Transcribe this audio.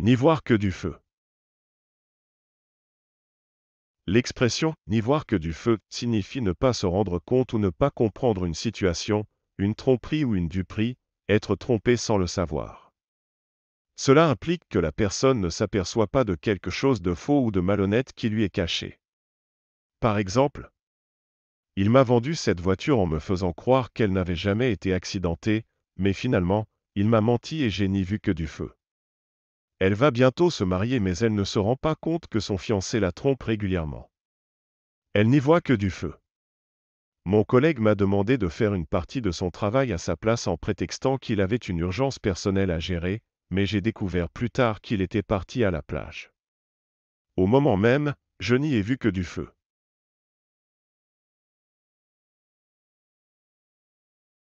N'y voir que du feu. L'expression n'y voir que du feu signifie ne pas se rendre compte ou ne pas comprendre une situation, une tromperie ou une duperie, être trompé sans le savoir. Cela implique que la personne ne s'aperçoit pas de quelque chose de faux ou de malhonnête qui lui est caché. Par exemple, il m'a vendu cette voiture en me faisant croire qu'elle n'avait jamais été accidentée, mais finalement, il m'a menti et j'ai n'y vu que du feu. Elle va bientôt se marier mais elle ne se rend pas compte que son fiancé la trompe régulièrement. Elle n'y voit que du feu. Mon collègue m'a demandé de faire une partie de son travail à sa place en prétextant qu'il avait une urgence personnelle à gérer, mais j'ai découvert plus tard qu'il était parti à la plage. Au moment même, je n'y ai vu que du feu.